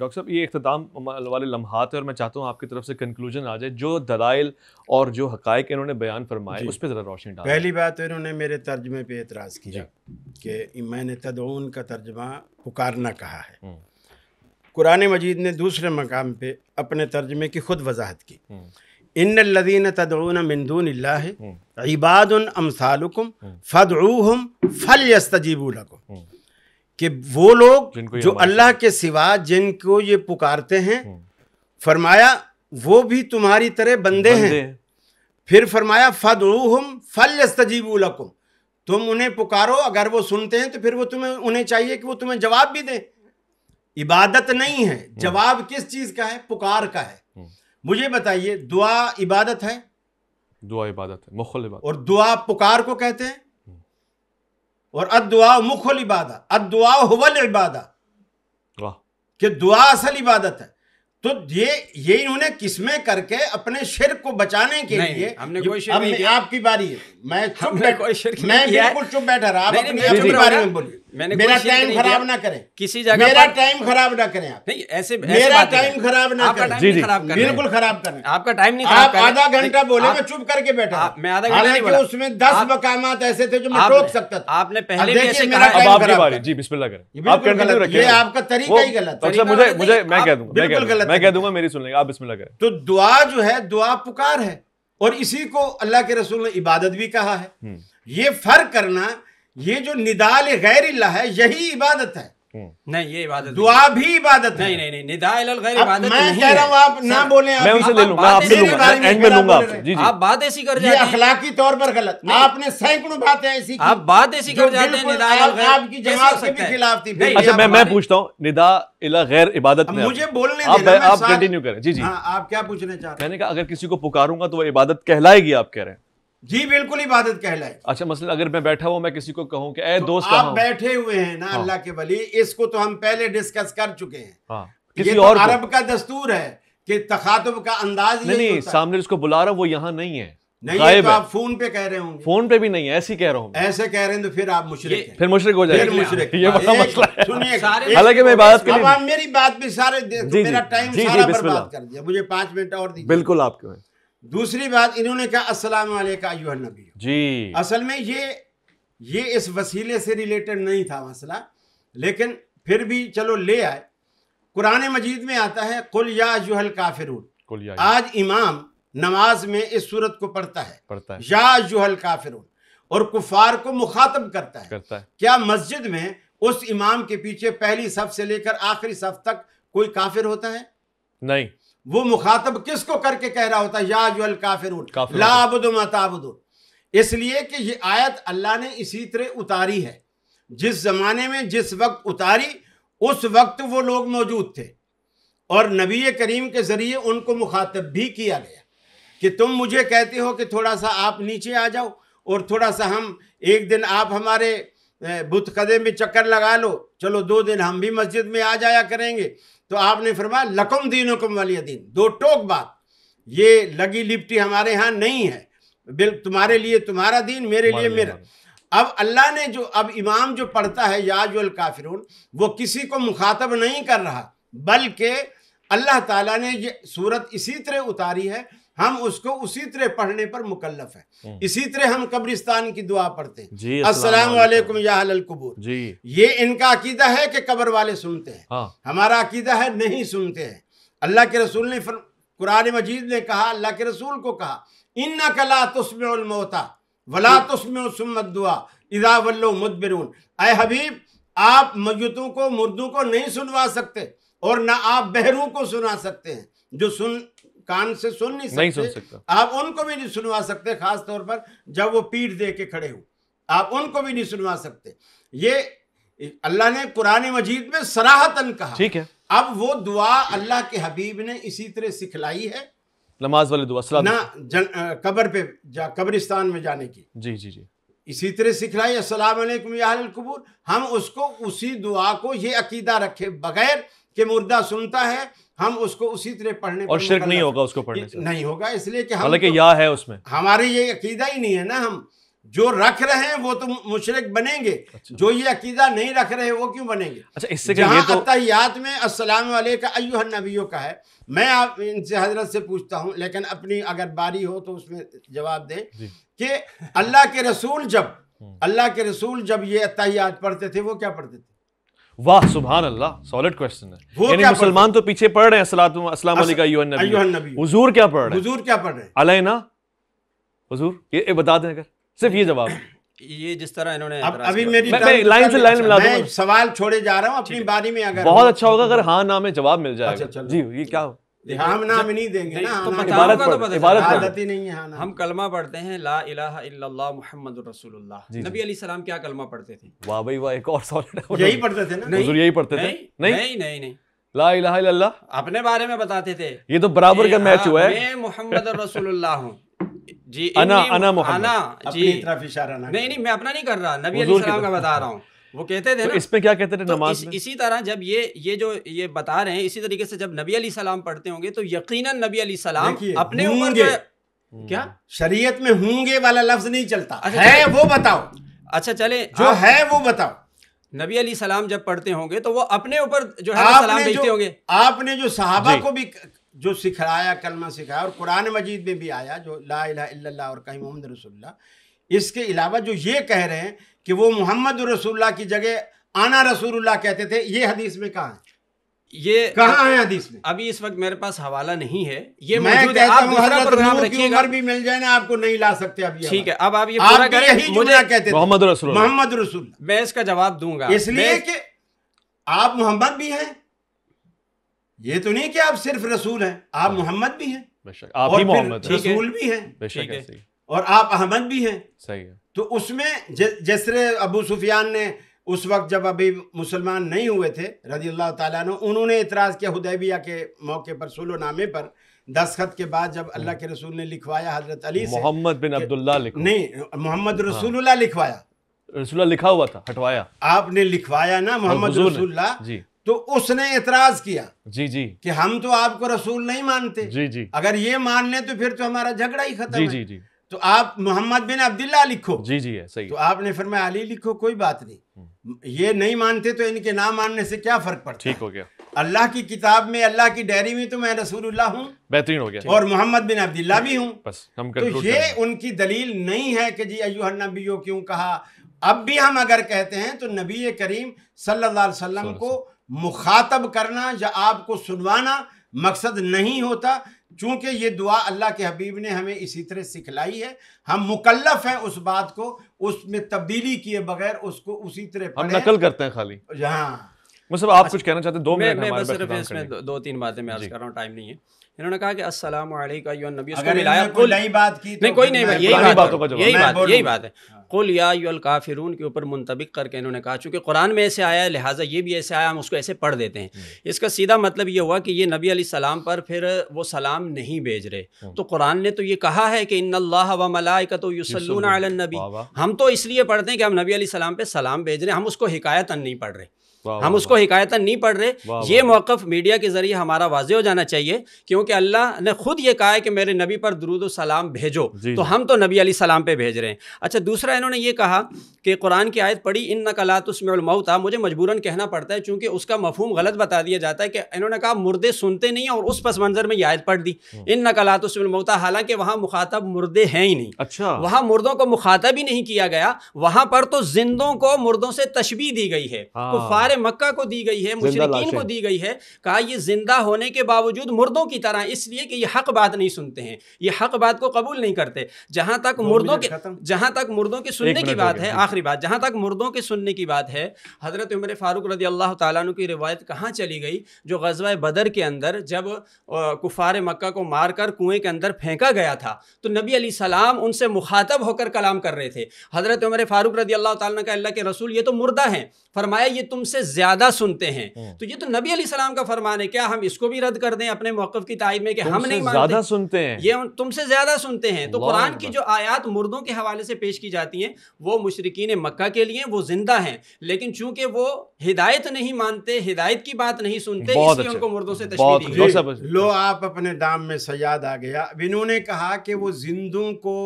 Doctor साहब ये अख्ताम वाले लम्हात है और मैं चाहता हूँ आपकी तरफ से कंक्लूजन आ जाए जो दलाइल और जो हक़ इन्होंने बयान फरमाए उस पर ज़रा रोशनी डाल पहली बात इन्होंने मेरे तर्जमे पर एतराज़ किया कि मैंने तदउन का तर्जमा पुकारना कहा है हम्म। कुरान मजीद ने दूसरे मकाम पर अपने तर्जमे की खुद वजाहत की हम्म। इन लदीन तदउन मंदून हम्म। इबाद अमसालकुम फ़दूहम फल यस्तजीबुल कि वो लोग जो अल्लाह के सिवा जिनको ये पुकारते हैं हम्म। फरमाया वो भी तुम्हारी तरह बंदे, बंदे हैं फिर फरमाया फदरूहम फल तजीबुलकुम तुम उन्हें पुकारो अगर वो सुनते हैं तो फिर वो तुम्हें उन्हें चाहिए कि वो तुम्हें जवाब भी दें इबादत नहीं है हम्म। जवाब किस चीज़ का है पुकार का है हम्म। मुझे बताइए दुआ इबादत है दुआ इबादत है मुखल इबादत और दुआ पुकार को कहते हैं और अदुआ मुखल इबादा अदुआ हुवल इबादा कि दुआ असल इबादत है तो ये ये इन्होंने किस्में करके अपने शिर को बचाने के लिए हमने कोई शिर नहीं किया आपकी बारी है मैं चुप कोई शिर मैं बिल्कुल चुप बैठा रहा आप अपनी बारी में बोलिए मैंने मेरा टाइम खराब ना करें किसी जगह मेरा टाइम खराब ना करें आप नहीं ऐसे मेरा टाइम खराब ना करें जी खराब करें बिल्कुल खराब करें आपका टाइम नहीं खराब आप आधा घंटा बोले मैं चुप करके बैठा मैं आधा घंटा नहीं बोला उसमें दस मकाम ऐसे थे जो मैं रोक सकता था आपने पहले भी ऐसे कहा अब आपकी बारी जी बिस्मिल्लाह करें आप कंटिन्यू रखें ये आपका तरीका ही गलत अच्छा, है अच्छा मुझे मुझे मैं कह दूंगा बिल्कुल गलत मैं कह दूंगा मेरी सुन लेंगे आप बिस्मिल्लाह करें तो दुआ जो है दुआ पुकार है और इसी को अल्लाह के रसूल ने इबादत भी कहा है हम्म। ये फर्क करना ये जो निदाल गैर है यही इबादत है हम्म। नहीं ये इबादत दुआ भी इबादत नहीं नहीं नहीं निदा गैर इबादत मैं कह रहा हूँ आप ना बोले मैं उनसे ले लूंगा आपसे लूंगा एंड में लूंगा आपसे जी जी आप बात ऐसी कर जाते हैं अखलाकी तौर पर गलत आपने सैकड़ों बातें ऐसी आप बात ऐसी कर जाते हैं निदा आपकी जमात के भी खिलाफ थी अच्छा मैं मैं पूछता हूँ निदा इला गैर इबादत में मुझे बोलने आप आप कंटिन्यू करें जी जी हाँ, आप क्या पूछना चाहते हैं मैंने कहा अगर किसी को पुकारूंगा तो वो इबादत कहलाएगी आप कह रहे हैं जी बिल्कुल इबादत कहलाए अच्छा मसल मतलब अगर मैं बैठा हुआ मैं किसी को कहूँ की ए तो दोस्त आप बैठे हुए हैं ना हाँ। अल्लाह के बली इसको तो हम पहले डिस्कस कर चुके हैं हाँ। किसी तो और अरब का दस्तूर है कि तखातुब का अंदाज नहीं, नहीं सामने जिसको बुला रहा वो यहाँ नहीं है नहीं तो है, तो आप फोन पे कह रहे होंगे फोन पे भी नहीं है ऐसे कह रहा हूँ ऐसे कह रहे हैं तो फिर आप मुशरक फिर मुशरक हो जाएंगे ये बड़ा मसला है सुनिए हालांकि मैं बात कर मेरी बात भी सारे मेरा टाइम सारा बर्बाद कर दिया मुझे पांच मिनट और दीजिए बिल्कुल आपके दूसरी बात इन्होंने कहा अस्सलाम वालेकुम नबी जी असल में ये ये इस वसीले से रिलेटेड नहीं था मसला लेकिन फिर भी चलो ले आए कुरान मजीद में आता है कुल या जूहल काफिरून आज इमाम नमाज में इस सूरत को पढ़ता है पढ़ता है या जूहल काफिरून और कुफार को मुखातब करता है करता है क्या मस्जिद में उस इमाम के पीछे पहली सफ से लेकर आखिरी सफ तक कोई काफिर होता है नहीं वो मुखातब किसको करके कह रहा होता है याजुल काफिर लाबुद मताबुद इसलिए कि ये आयत अल्लाह ने इसी तरह उतारी है जिस ज़माने में जिस वक्त उतारी उस वक्त वो लोग मौजूद थे और नबी करीम के ज़रिए उनको मुखातब भी किया गया कि तुम मुझे कहते हो कि थोड़ा सा आप नीचे आ जाओ और थोड़ा सा हम एक दिन आप हमारे बुत कदे में चक्कर लगा लो चलो दो दिन हम भी मस्जिद में आ जाया करेंगे तो आपने फरमाया लकुम दीन हुकुम वाली दीन दो टोक बात ये लगी लिपटी हमारे यहाँ नहीं है बिल तुम्हारे लिए तुम्हारा दीन मेरे लिए मेरा अब अल्लाह ने जो अब इमाम जो पढ़ता है याजुल काफिरून वो किसी को मुखातब नहीं कर रहा बल्कि अल्लाह ताला ने ये सूरत इसी तरह उतारी है हम उसको उसी तरह पढ़ने पर मुकल्लफ है हम्म। इसी तरह हम कब्रिस्तान की दुआ पढ़ते हैं अस्सलाम वालेकुम या अहल कबूर जी ये इनका अकीदा है कि कब्र वाले सुनते हैं हाँ। हमारा अकीदा है नहीं सुनते हैं अल्लाह के रसूल ने कुरान मजीद ने कहा अल्लाह के रसूल को कहा इन कला तुस्मता वला तुस्म दुआ इदा वल्लो मुदबिरून अय हबीब आप मजतों को मुर्दों को नहीं सुनवा सकते और ना आप बहरों को सुना सकते हैं जो सुन कान से सुन नहीं सकते नहीं सुन सकता आप उनको भी नहीं सुनवा सकते खास तौर पर जब वो पीठ दे के खड़े हो आप उनको भी नहीं सुनवा सकते ये अल्लाह ने कुरान मजीद में सराहतन कहा ठीक है अब वो दुआ अल्लाह के हबीब ने इसी तरह सिखलाई है नमाज वाली दुआ ना जन, आ, कबर पे जा कब्रिस्तान में जाने की जी जी जी इसी तरह सिखलाई असलम कबूर हम उसको उसी दुआ को ये अकीदा रखे बगैर कि मुर्दा सुनता है हम उसको उसी तरह पढ़ने और शिरक नहीं होगा उसको पढ़ने से नहीं होगा इसलिए कि हम तो, या है उसमें हमारे ये अकीदा ही नहीं है ना हम जो रख रहे हैं वो तो मुशरक बनेंगे अच्छा। जो ये अकीदा नहीं रख रहे हैं वो क्यों बनेंगे अच्छा इससे तो... याद में अस्सलाम का अयुहन नबियों का है मैं आप इनसे हजरत से पूछता हूँ लेकिन अपनी अगर बारी हो तो उसमें जवाब दें कि अल्लाह के रसूल जब हम्म। अल्लाह के रसूल जब ये अत्या पढ़ते थे वो क्या पढ़ते थे वाह सुबहान अल्लाह सॉलिड क्वेश्चन है यानी मुसलमान तो पीछे पढ़ रहे हैं अस्सलाम अस्सलाम अलैका यूएन नबी हुजूर क्या पढ़ रहे हैं हुजूर क्या पढ़ रहे हैं अलैना हुजूर ये, ये बता दें अगर सिर्फ ये जवाब ये जिस तरह इन्होंने अब अभी मेरी लाइन से लाइन अच्छा। मिला दूं सवाल छोड़े जा रहा हूँ अपनी बारी में अगर बहुत अच्छा होगा अगर हाँ ना में जवाब मिल जाएगा अच्छा, जी ये क्या हो हम नाम नहीं देंगे ना तो नहीं है हाँ, हम हाँ। कलमा पढ़ते हैं ला इलाहा मोहम्मद मुहम्मद नबी अली सलाम क्या कलमा पढ़ते थे वाह भाई वाह एक और सॉलिड यही पढ़ते थे ना नहीं यही पढ़ते थे नहीं नहीं नहीं ला इलाहा इल्लल्लाह अपने बारे में बताते थे ये तो बराबर का मैच हुआ है हाँ, मैं मोहम्मद रसूलुल्लाह हूँ जी अना अना मोहम्मद अना जी तरफ इशारा नहीं नहीं मैं अपना नहीं कर रहा नबी अली सलाम का बता रहा हूँ वो कहते थे तो इसमें क्या कहते थे तो नमाज इस, में? इसी तरह जब ये ये जो ये बता रहे हैं इसी तरीके से जब नबी अली सलाम पढ़ते होंगे तो यकीनन नबी अली सलाम अपने उम्र क्या शरीयत में होंगे वाला लफ्ज नहीं चलता अच्छा, है वो बताओ अच्छा चले जो है वो बताओ नबी अली सलाम जब पढ़ते होंगे तो वो अपने ऊपर जो है सलाम भेजते होंगे आपने जो सहाबा को भी जो सिखाया कलमा सिखाया और कुरान मजीद में भी आया जो ला इला और कहीं मोहम्मद रसुल्ला इसके अलावा जो ये कह रहे हैं कि वो मोहम्मद रसूल्ला की जगह आना रसूल्ला कहते थे ये हदीस में कहा है ये कहा है हदीस में अभी इस वक्त मेरे पास हवाला नहीं है ये मैं कहता भी मिल जाए ना आपको नहीं ला सकते अभी ठीक है अब आप ये पूरा करें मुझे कहते मोहम्मद रसूल मोहम्मद रसूल मैं इसका जवाब दूंगा इसलिए कि आप मोहम्मद भी हैं ये तो नहीं कि आप सिर्फ रसूल हैं आप मोहम्मद भी हैं आप भी मोहम्मद रसूल भी हैं और आप अहमद भी हैं सही है तो उसमें जैसे अबू सुफियान ने उस वक्त जब अभी मुसलमान नहीं हुए थे रजी अल्लाह ताली उन्होंने इतराज़ किया हदैबिया के मौके पर नामे पर दस्खत के बाद जब हम्म। अल्लाह के रसूल ने लिखवाया हजरत अली मोहम्मद बिन अब्दुल्ला नहीं मोहम्मद हाँ। रसूलुल्लाह लिखवाया रसूल लिखा हुआ था हटवाया आपने लिखवाया ना मोहम्मद रसूलुल्लाह जी तो उसने एतराज किया जी जी कि हम तो आपको रसूल नहीं मानते जी जी अगर ये मान ले तो फिर तो हमारा झगड़ा ही खत्म जी जी जी तो आप मोहम्मद बिन अब्दुल्ला लिखो जी जी है सही तो आपने फिर मैं अली लिखो कोई बात नहीं ये नहीं मानते तो इनके ना मानने से क्या फर्क पड़ता ठीक हो गया अल्लाह की किताब में अल्लाह की डायरी में तो मैं रसूलुल्लाह हूँ बेहतरीन हो गया और मोहम्मद बिन अब्दुल्ला भी हूँ बस हम तो ये उनकी दलील नहीं है कि जी अयूहन नबीओ क्यों कहा अब भी हम अगर कहते हैं तो नबी करीम सल्लल्लाहु अलैहि वसल्लम को मुखातब करना या आपको सुनवाना मकसद नहीं होता चूंकि ये दुआ अल्लाह के हबीब ने हमें इसी तरह सिखलाई है हम मुकल्लफ हैं उस बात को उसमें तब्दीली किए बगैर उसको उसी तरह हम नकल करते हैं खाली हाँ मतलब आप अच्छा, कुछ कहना चाहते हैं दो मिनट मैं, मैं सिर्फ इसमें दो, दो तीन बातें मैं आज कर रहा हूँ टाइम नहीं है इन्होंने कहा कि अस्सलाम वालेकुम नबी उसको मिलाया कुल नई बात की तो नहीं कोई नहीं यही बात यही बात यही बात है कुल या काफिरून के ऊपर मुंतबिक करके इन्होंने कहा चूंकि कुरान में ऐसे आया है लिहाजा ये भी ऐसे आया हम उसको ऐसे पढ़ देते हैं हम्म। इसका सीधा मतलब ये हुआ कि ये नबी सलाम पर फिर वो सलाम नहीं भेज रहे हम्म। तो कुरान ने तो ये कहा है कि इन अल्लाह व मलाइका तो नबी हम तो इसलिए पढ़ते हैं कि हम नबी सलाम पर सलाम भेज रहे हैं हम उसको हिकायतन नहीं पढ़ रहे हम उसको हिकायतन नहीं पढ़ रहे ये मौक़ मीडिया के ज़रिए हमारा वाजे हो जाना चाहिए क्योंकि क्योंकि अल्लाह ने खुद ये कहा है कि मेरे नबी पर दरूद सलाम भेजो तो हम तो नबी अली सलाम पे भेज रहे हैं अच्छा दूसरा इन्होंने ये कहा कि कुरान की आयत पढ़ी इन नकलात उसमें मुझे मजबूरन कहना पड़ता है चूंकि उसका मफहम गलत बता दिया जाता है कि इन्होंने कहा मुर्दे सुनते नहीं और उस पस मंज़र में यह आयत पढ़ दी इन नकलात उसमें हालांकि वहाँ मुखातब मुर्दे हैं ही नहीं अच्छा वहाँ मुर्दों को मुखातब ही नहीं किया गया वहाँ पर तो जिंदों को मुर्दों से तशबी दी गई है हाँ। फार मक्का को दी गई है मुशरकिन को दी गई है कहा यह जिंदा होने के बावजूद मुर्दों की रहा है इसलिए कि ये हक बात नहीं सुनते हैं ये हक बात को कबूल नहीं करते जहां तक मुर्दों के जहां तक मुर्दों के सुनने की बात है आखिरी बात जहां तक मुर्दों के सुनने की बात है हज़रत उमर फ़ारूक रदी अल्लाह तु की रिवायत कहाँ चली गई जो गजवा बदर के अंदर जब कुफार मक्का को मारकर कुएं के अंदर फेंका गया था तो नबी अली सलाम उनसे मुखातब होकर कलाम कर रहे थे हज़रत उमर फ़ारूक रदी अल्लाह तला अल्लाह के रसूल ये तो मुर्दा है फरमाया ये तुमसे ज़्यादा सुनते हैं हम्म। तो ये तो नबी अली सलाम का फरमान है क्या हम इसको भी रद्द कर दें अपने मौकफ़ की लाइव में कि हम नहीं ज्यादा सुनते हैं ये तुमसे ज्यादा सुनते हैं तो कुरान की जो आयात मुर्दों के हवाले से पेश की जाती हैं वो मुशरकिन मक्का के लिए वो जिंदा हैं लेकिन चूंकि वो हिदायत नहीं मानते हिदायत की बात नहीं सुनते इसलिए अच्छा। उनको मुर्दों से अच्छा। लो आप अपने दाम में सयाद आ गया इन्होंने कहा कि वो जिंदों को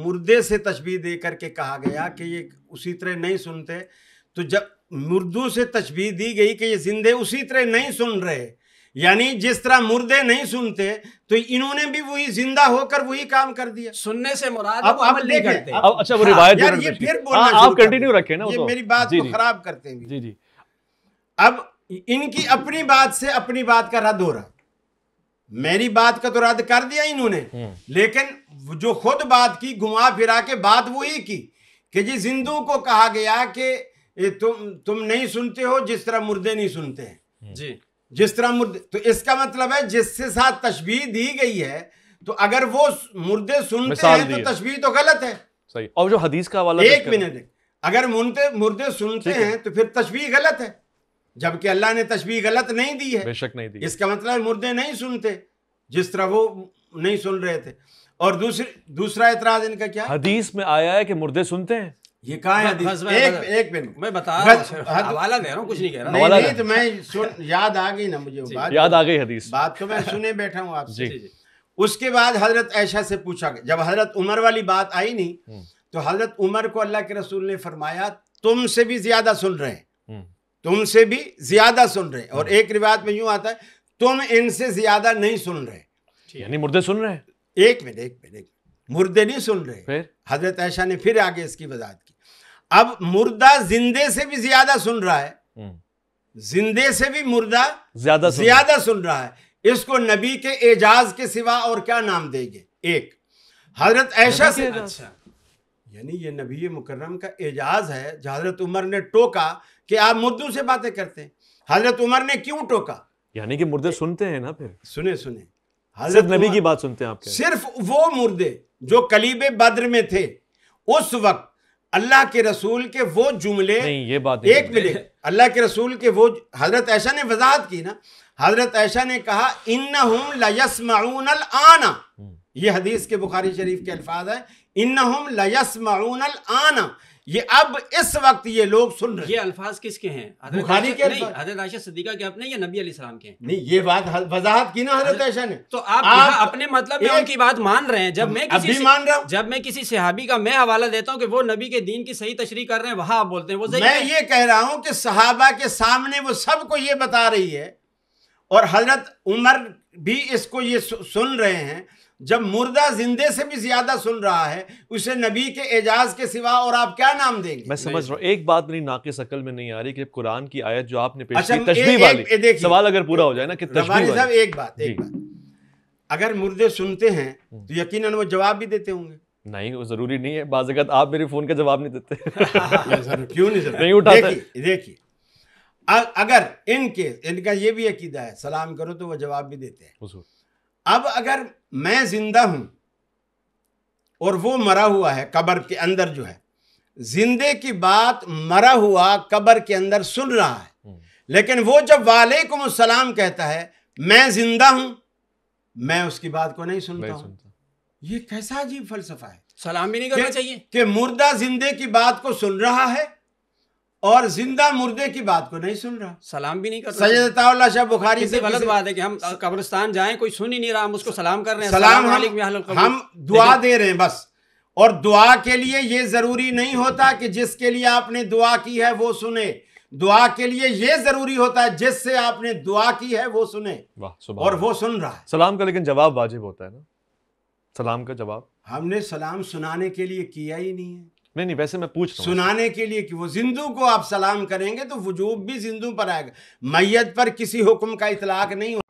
मुर्दे से तस्वीर दे करके कहा गया कि ये उसी तरह नहीं सुनते तो जब मुर्दों से तस्वीर दी गई कि ये जिंदे उसी तरह नहीं सुन रहे यानी जिस तरह मुर्दे नहीं सुनते तो इन्होंने भी वही जिंदा होकर वही काम कर दिया सुनने से मुराद अब आप नहीं करते अब अच्छा वो हाँ, रिवायत यार ये फिर बोलना हाँ, आप कंटिन्यू रखें ना ये तो- मेरी बात को खराब करते हैं जी जी अब इनकी अपनी बात से अपनी बात का रद्द हो रहा मेरी बात का तो रद्द कर दिया इन्होंने हम्म। लेकिन जो खुद बात की घुमा फिरा के बात वो ही की कि जी जिंदू को कहा गया कि तुम तुम नहीं सुनते हो जिस तरह मुर्दे नहीं सुनते हैं जी जिस तरह मुर्दे तो इसका मतलब है जिससे साथ तशबीह दी गई है तो अगर वो मुर्दे सुनते हैं तो तस्वीर तो गलत है सही और जो हदीस का वाला एक मिनट अगर मुर्दे मुर्दे सुनते हैं तो फिर तस्वीर गलत है जबकि अल्लाह ने तस्वीर गलत नहीं दी है बेशक नहीं दी इसका मतलब मुर्दे नहीं सुनते जिस तरह वो नहीं सुन रहे थे और दूसरी दूसरा एतराज इनका क्या हदीस में आया है कि मुर्दे सुनते हैं ये कहा है बस, एक एक मिनट मैं बता रहा हवाला दे रहा हूं कुछ नहीं कह रहा नहीं, नहीं तो मैं याद आ गई ना मुझे बात याद आ गई हदीस बात तो मैं सुने बैठा हूँ आपसे उसके बाद हजरत ऐशा से पूछा गया जब हजरत उमर वाली बात आई नहीं हम्म। तो हजरत उमर को अल्लाह के रसूल ने फरमाया तुमसे भी ज्यादा सुन रहे हैं हम्म। तुमसे भी ज्यादा सुन रहे हैं और हम्म। एक रिवायत में यूं आता है तुम इनसे ज्यादा नहीं सुन रहे यानी मुर्दे सुन रहे हैं एक मिनट एक मिनट मुर्दे नहीं सुन रहे हजरत ऐशा ने फिर आगे इसकी वजाहत अब मुर्दा जिंदे से भी ज्यादा सुन रहा है हम्म। जिंदे से भी मुर्दा ज्यादा सुन ज्यादा सुन रहा है इसको नबी के एजाज के सिवा और क्या नाम देंगे एक हजरत ऐशा से अच्छा यानी ये नबी मुकर्रम का एजाज है जो हजरत उमर ने टोका कि आप मुर्दों से बातें करते हैं हजरत उमर ने क्यों टोका यानी कि मुर्दे सुनते हैं ना फिर सुने सुने हजरत नबी की बात सुनते हैं आप सिर्फ वो मुर्दे जो कलीबे बद्र में थे उस वक्त अल्लाह के रसूल के वो जुमले नहीं ये बात एक मिले अल्लाह के रसूल के वो हजरत ऐशा ने वजाहत की ना हजरत ऐशा ने कहा इन लयसमाउन आना हम्म। ये हदीस के बुखारी शरीफ के अल्फाज है इन लयसमाउन आना ये अब इस वक्त ये लोग सुन रहे ये अल्फाज किसके हैं बुखारी के नहीं हजरत आयशा सिद्दीका के अपने या नबी सलाम के नहीं ये बात वजाहत की ना हजरत आयशा ने तो आप, आप अपने मतलब में उनकी बात मान रहे हैं जब मैं किसी मान रहा हूँ जब मैं किसी सहाबी का मैं हवाला देता हूँ कि वो नबी के दीन की सही तशरी कर रहे हैं वहां आप बोलते हैं वो मैं ये कह रहा हूँ कि सहाबा के सामने वो सबको ये बता रही है और हजरत उमर भी इसको ये सुन रहे हैं जब मुर्दा जिंदे से भी ज्यादा सुन रहा है उसे नबी के एजाज के सिवा और आप क्या नाम देंगे मैं समझ रहा हूँ एक बात मेरी नाके सकल में नहीं आ रही कि कुरान की आयत जो आपने पेश अच्छा, की तस्वीर वाली सवाल अगर पूरा हो जाए ना कि साहब एक बात एक बात अगर मुर्दे सुनते हैं तो यकीनन वो जवाब भी देते होंगे नहीं वो जरूरी नहीं है बाजगत आप मेरे फोन का जवाब नहीं देते क्यों नहीं नहीं उठा देखिए अगर इनके इनका ये भी अकीदा है सलाम करो तो वो जवाब भी देते हैं अब अगर मैं ज़िंदा हूं और वो मरा हुआ है कब्र के अंदर जो है जिंदे की बात मरा हुआ कब्र के अंदर सुन रहा है हम्म। लेकिन वो जब वालेकुम सलाम कहता है मैं जिंदा हूं मैं उसकी बात को नहीं सुनता सुनता। ये कैसा अजीब फलसफा है सलाम भी नहीं करना चाहिए कि मुर्दा जिंदे की बात को सुन रहा है और जिंदा मुर्दे की बात को नहीं सुन रहा सलाम भी नहीं कर सैयद शाह बुखारी से गलत बात है कि हम कब्रिस्तान जाएं कोई सुन ही नहीं रहा हम उसको सलाम कर रहे हैं सलाम हम, हम दुआ दे रहे हैं बस और दुआ के लिए ये जरूरी नहीं होता कि जिसके लिए आपने दुआ की है वो सुने दुआ के लिए ये जरूरी होता है जिससे आपने दुआ की है वो सुने और वो सुन रहा है सलाम का लेकिन जवाब वाजिब होता है ना सलाम का जवाब हमने सलाम सुनाने के लिए किया ही नहीं है नहीं नहीं वैसे मैं पूछ रहा सुनाने के लिए कि वो जिंदू को आप सलाम करेंगे तो वजूब भी जिंदू पर आएगा मैयत पर किसी हुक्म का इतलाक नहीं